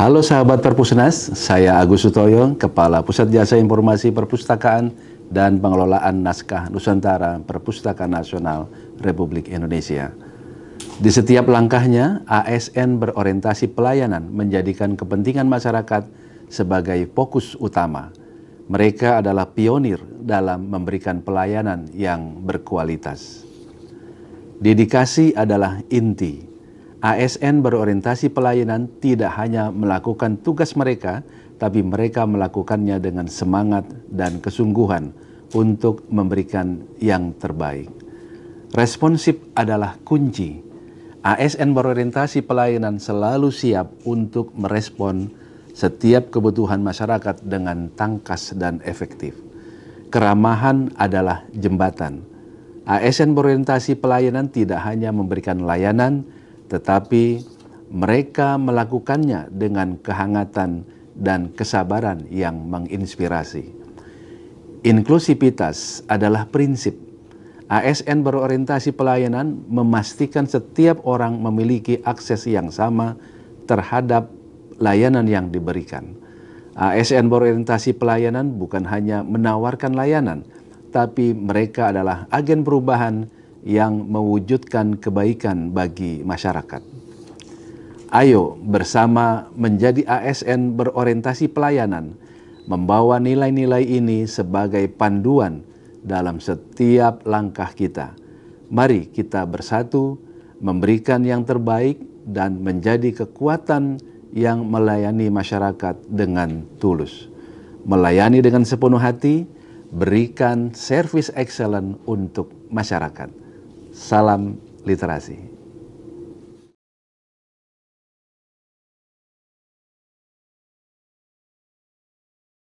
Halo sahabat Perpusnas, saya Agus Sutoyo, Kepala Pusat Jasa Informasi Perpustakaan dan Pengelolaan Naskah Nusantara Perpustakaan Nasional Republik Indonesia. Di setiap langkahnya, ASN berorientasi pelayanan menjadikan kepentingan masyarakat sebagai fokus utama. Mereka adalah pionir dalam memberikan pelayanan yang berkualitas. Dedikasi adalah inti ASN berorientasi pelayanan tidak hanya melakukan tugas mereka, tapi mereka melakukannya dengan semangat dan kesungguhan untuk memberikan yang terbaik. Responsif adalah kunci. ASN berorientasi pelayanan selalu siap untuk merespon setiap kebutuhan masyarakat dengan tangkas dan efektif. Keramahan adalah jembatan. ASN berorientasi pelayanan tidak hanya memberikan layanan, tetapi mereka melakukannya dengan kehangatan dan kesabaran yang menginspirasi. Inklusivitas adalah prinsip. ASN berorientasi pelayanan memastikan setiap orang memiliki akses yang sama terhadap layanan yang diberikan. ASN berorientasi pelayanan bukan hanya menawarkan layanan, tapi mereka adalah agen perubahan yang mewujudkan kebaikan bagi masyarakat. Ayo bersama menjadi ASN berorientasi pelayanan, membawa nilai-nilai ini sebagai panduan dalam setiap langkah kita. Mari kita bersatu, memberikan yang terbaik, dan menjadi kekuatan yang melayani masyarakat dengan tulus. Melayani dengan sepenuh hati, berikan service excellent untuk masyarakat salam literasi